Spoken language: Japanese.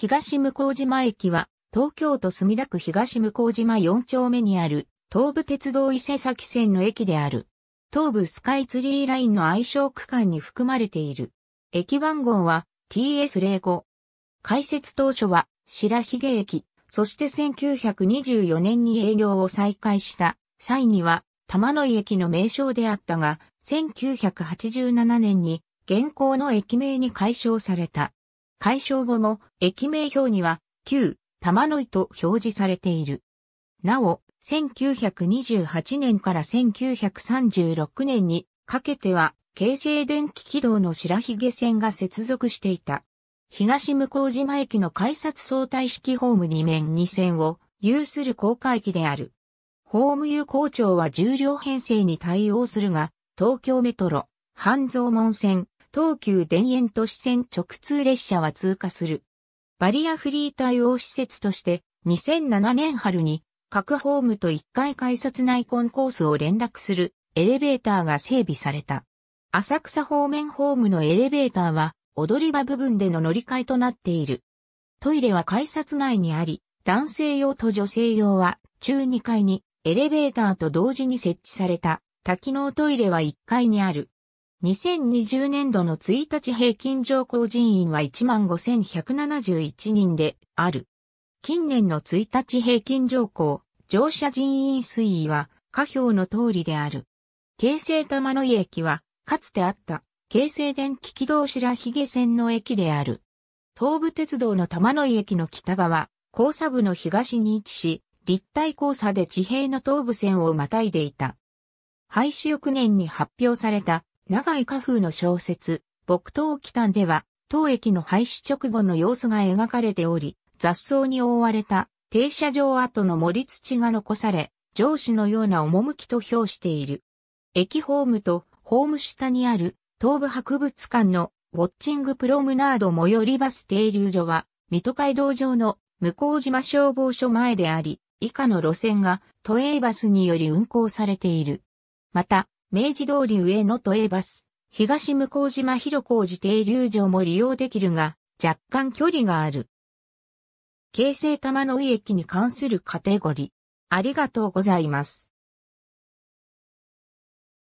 東向島駅は、東京都墨田区東向島4丁目にある、東武鉄道伊勢崎線の駅である。東武スカイツリーラインの愛称区間に含まれている。駅番号は TS05。開設当初は白髭駅、そして1924年に営業を再開した際には玉野井駅の名称であったが、1987年に現行の駅名に解消された。解消後も駅名表には旧玉野井と表示されている。なお、1928年から1936年にかけては京成電気軌道の白髭線が接続していた。東向島駅の改札相対式ホーム2面2線を有する高架駅である。ホーム有効庁は重量編成に対応するが、東京メトロ、半蔵門線、東急田園都市線直通列車は通過する。バリアフリー対応施設として2007年春に各ホームと1階改札内コンコースを連絡するエレベーターが整備された。浅草方面ホームのエレベーターは踊り場部分での乗り換えとなっている。トイレは改札内にあり、男性用と女性用は中2階にエレベーターと同時に設置された多機能トイレは1階にある。2020年度の1日平均上降人員は15,171人である。近年の1日平均上降、乗車人員推移は下表の通りである。京成玉野井駅は、かつてあった、京成電気軌道白髭線の駅である。東武鉄道の玉野井駅の北側、交差部の東に位置し、立体交差で地平の東武線をまたいでいた。廃止翌年に発表された長井家風の小説、木刀北丹では、当駅の廃止直後の様子が描かれており、雑草に覆われた停車場跡の盛り土が残され、上司のような趣と評している。駅ホームとホーム下にある東部博物館のウォッチングプロムナード最寄りバス停留所は、水戸街道上の向島消防署前であり、以下の路線が都営バスにより運行されている。また、明治通り上野都営バス、東向島広小路停留場も利用できるが、若干距離がある。京成玉野井駅に関するカテゴリー。ありがとうございます。